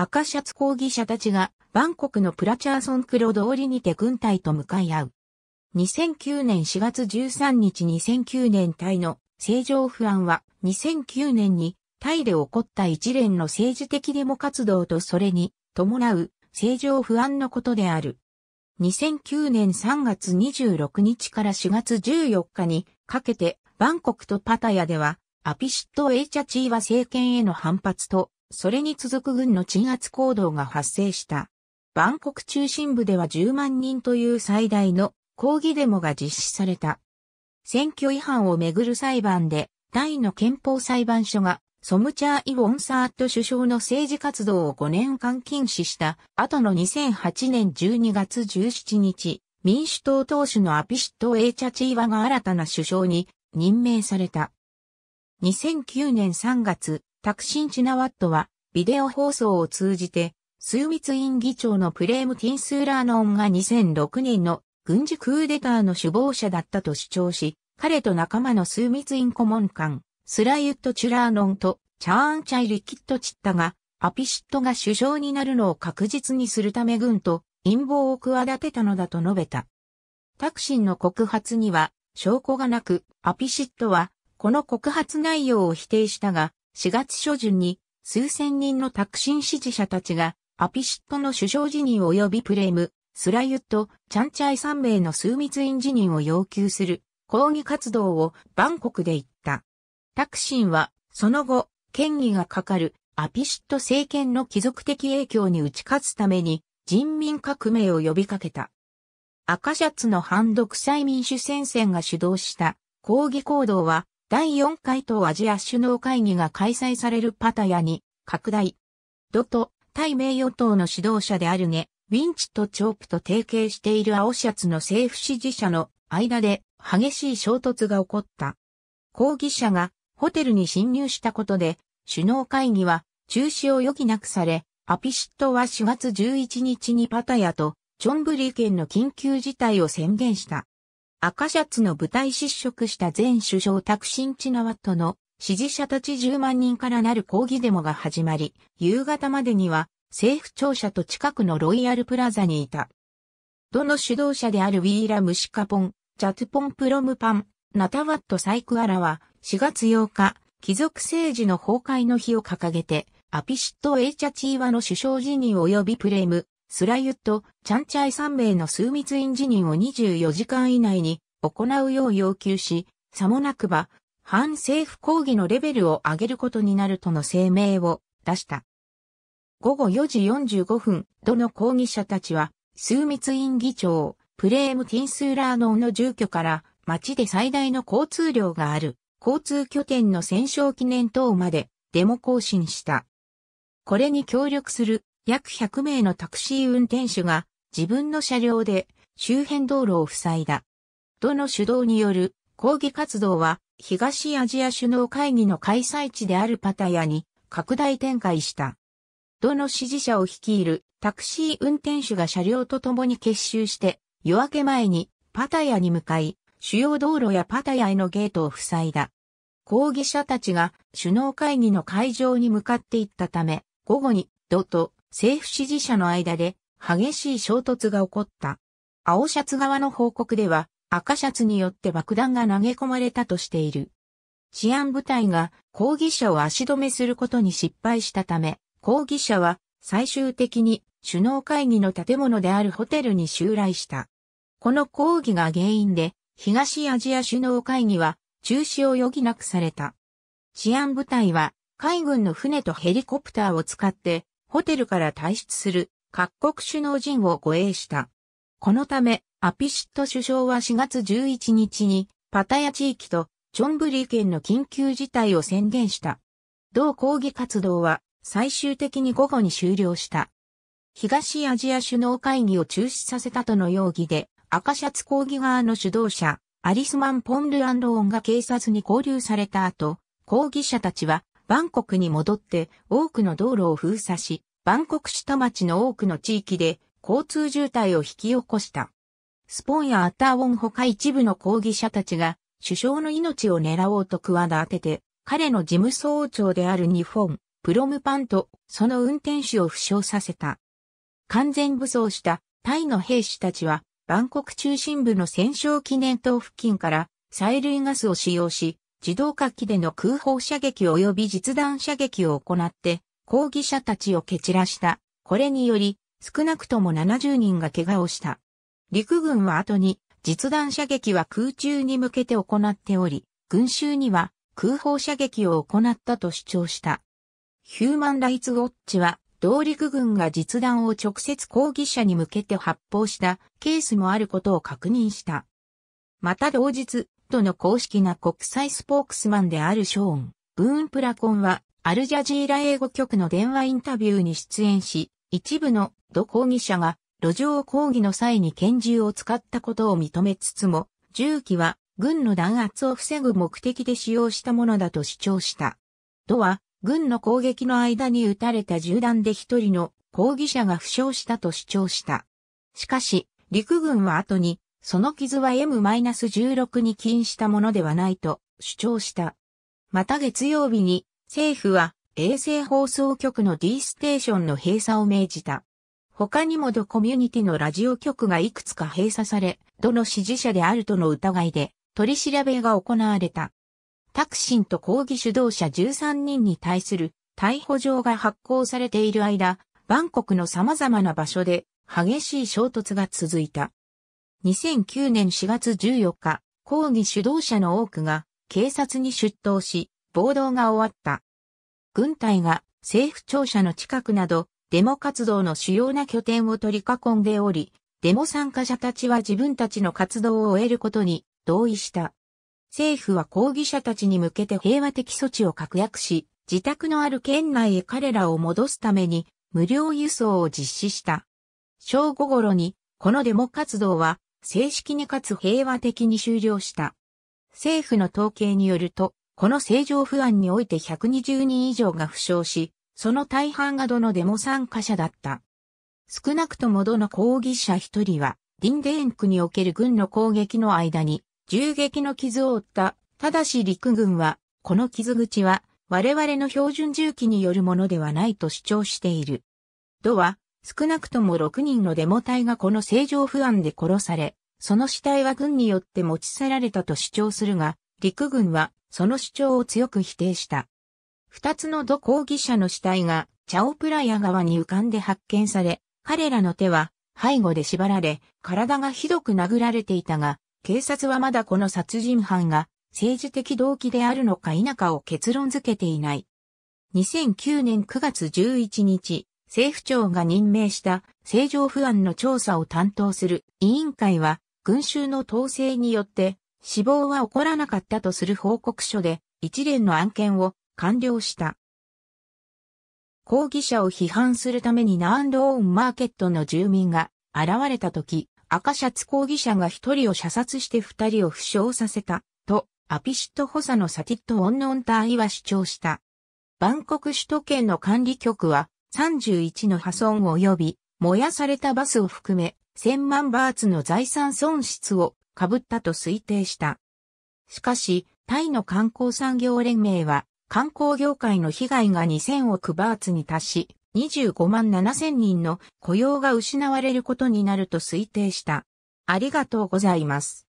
赤シャツ抗議者たちがバンコクのプラチャーソンクロ通りにて軍隊と向かい合う。2009年4月13日2009年タイの政情不安は2009年にタイで起こった一連の政治的デモ活動とそれに伴う政情不安のことである。2009年3月26日から4月14日にかけてバンコクとパタヤではアピシット・エイチャチーワ政権への反発とそれに続く軍の鎮圧行動が発生した。バンコク中心部では10万人という最大の抗議デモが実施された。選挙違反をめぐる裁判で、タイの憲法裁判所がソムチャー・イ・ウォンサーット首相の政治活動を5年間禁止した後の2008年12月17日、民主党党首のアピシット・エイチャチーワが新たな首相に任命された。2009年3月、タクシン・チナワットは、ビデオ放送を通じて、スーミツイン議長のプレーム・ティンスーラーノンが2006年の軍事クーデターの首謀者だったと主張し、彼と仲間のスーミツイン顧問官、スラウッド・チュラーノンとチャーンチャイ・リキット・チッタが、アピシットが首相になるのを確実にするため軍と陰謀を企てたのだと述べた。タクシンの告発には証拠がなく、アピシットはこの告発内容を否定したが、4月初旬に数千人のタクシン支持者たちがアピシットの首相辞任及びプレーム、スラユット、チャンチャイ3名の数密院辞任を要求する抗議活動をバンコクで行った。タクシンはその後、権威がかかるアピシット政権の貴族的影響に打ち勝つために人民革命を呼びかけた。赤シャツの反独裁民主戦線が主導した抗議行動は第4回東アジア首脳会議が開催されるパタヤに拡大。ドと、対名与党の指導者であるゲ、ウィンチとチョープと提携している青シャツの政府支持者の間で激しい衝突が起こった。抗議者がホテルに侵入したことで、首脳会議は中止を余儀なくされ、アピシットは4月11日にパタヤとチョンブリー県の緊急事態を宣言した。赤シャツの舞台失職した前首相タクシン・チナワットの支持者たち10万人からなる抗議デモが始まり、夕方までには政府庁舎と近くのロイヤルプラザにいた。どの主導者であるウィーラ・ムシカポン、ジャツポン・プロムパン、ナタワット・サイクアラは4月8日、貴族政治の崩壊の日を掲げて、アピシット・エイチャチーワの首相辞任及びプレム、スラユット、チャンチャイ3名の数密院辞任を24時間以内に行うよう要求し、さもなくば、反政府抗議のレベルを上げることになるとの声明を出した。午後4時45分、どの抗議者たちは、数密院議長、プレーム・ティンスーラーノーの住居から、町で最大の交通量がある、交通拠点の戦勝記念塔まで、デモ行進した。これに協力する約100名のタクシー運転手が自分の車両で周辺道路を塞いだ。どの主導による抗議活動は東アジア首脳会議の開催地であるパタヤに拡大展開した。どの支持者を率いるタクシー運転手が車両と共に結集して夜明け前にパタヤに向かい主要道路やパタヤへのゲートを塞いだ。抗議者たちが首脳会議の会場に向かっていったため午後にドと政府支持者の間で激しい衝突が起こった。青シャツ側の報告では赤シャツによって爆弾が投げ込まれたとしている。治安部隊が抗議者を足止めすることに失敗したため、抗議者は最終的に首脳会議の建物であるホテルに襲来した。この抗議が原因で東アジア首脳会議は中止を余儀なくされた。治安部隊は海軍の船とヘリコプターを使ってホテルから退出する各国首脳陣を護衛した。このため、アピシット首相は4月11日に、パタヤ地域とチョンブリー県の緊急事態を宣言した。同抗議活動は最終的に午後に終了した。東アジア首脳会議を中止させたとの容疑で、赤シャツ抗議側の主導者、アリスマン・ポンル・アンローンが警察に拘留された後、抗議者たちはバンコクに戻って多くの道路を封鎖し、バンコク下町の多くの地域で交通渋滞を引き起こした。スポンやアッターウォン他一部の抗議者たちが首相の命を狙おうと企てて、彼の事務総長である日本、プロムパンとその運転手を負傷させた。完全武装したタイの兵士たちは、バンコク中心部の戦勝記念塔付近から催涙ガスを使用し、自動火器での空砲射撃及び実弾射撃を行って、抗議者たちを蹴散らした。これにより、少なくとも70人が怪我をした。陸軍は後に、実弾射撃は空中に向けて行っており、群衆には空砲射撃を行ったと主張した。ヒューマンライツウォッチは、同陸軍が実弾を直接抗議者に向けて発砲したケースもあることを確認した。また同日、との公式な国際スポークスマンであるショーン・ブーンプラコンは、アルジャジーラ英語局の電話インタビューに出演し、一部の土抗議者が路上抗議の際に拳銃を使ったことを認めつつも、銃器は軍の弾圧を防ぐ目的で使用したものだと主張した。とは、軍の攻撃の間に撃たれた銃弾で一人の抗議者が負傷したと主張した。しかし、陸軍は後にその傷は M-16 に起因したものではないと主張した。また月曜日に政府は衛星放送局の D ステーションの閉鎖を命じた。他にもドコミュニティのラジオ局がいくつか閉鎖され、どの支持者であるとの疑いで取り調べが行われた。タクシンと抗議主導者13人に対する逮捕状が発行されている間、バンコクの様々な場所で激しい衝突が続いた。2009年4月14日、抗議主導者の多くが警察に出頭し、暴動が終わった。軍隊が政府庁舎の近くなど、デモ活動の主要な拠点を取り囲んでおり、デモ参加者たちは自分たちの活動を終えることに同意した。政府は抗議者たちに向けて平和的措置を確約し、自宅のある県内へ彼らを戻すために無料輸送を実施した。正午頃に、このデモ活動は正式にかつ平和的に終了した。政府の統計によると、この正常不安において120人以上が負傷し、その大半がどのデモ参加者だった。少なくともどの抗議者一人は、リンデーン区における軍の攻撃の間に、銃撃の傷を負った。ただし陸軍は、この傷口は、我々の標準銃器によるものではないと主張している。ドは、少なくとも6人のデモ隊がこの正常不安で殺され、その死体は軍によって持ち去られたと主張するが、陸軍はその主張を強く否定した。二つの土抗議者の死体がチャオプラヤ川に浮かんで発見され、彼らの手は背後で縛られ、体がひどく殴られていたが、警察はまだこの殺人犯が政治的動機であるのか否かを結論付けていない。2009年9月11日、政府庁が任命した政情不安の調査を担当する委員会は、群衆の統制によって死亡は起こらなかったとする報告書で一連の案件を完了した。抗議者を批判するためにナーンドオーンマーケットの住民が現れた時、赤シャツ抗議者が一人を射殺して二人を負傷させた、と、アピシット補佐のサティット・オンノンターイは主張した。バンコク首都圏の管理局は、31の破損及び燃やされたバスを含め1000万バーツの財産損失を被ったと推定した。しかし、タイの観光産業連盟は観光業界の被害が2000億バーツに達し、25万7000人の雇用が失われることになると推定した。ありがとうございます。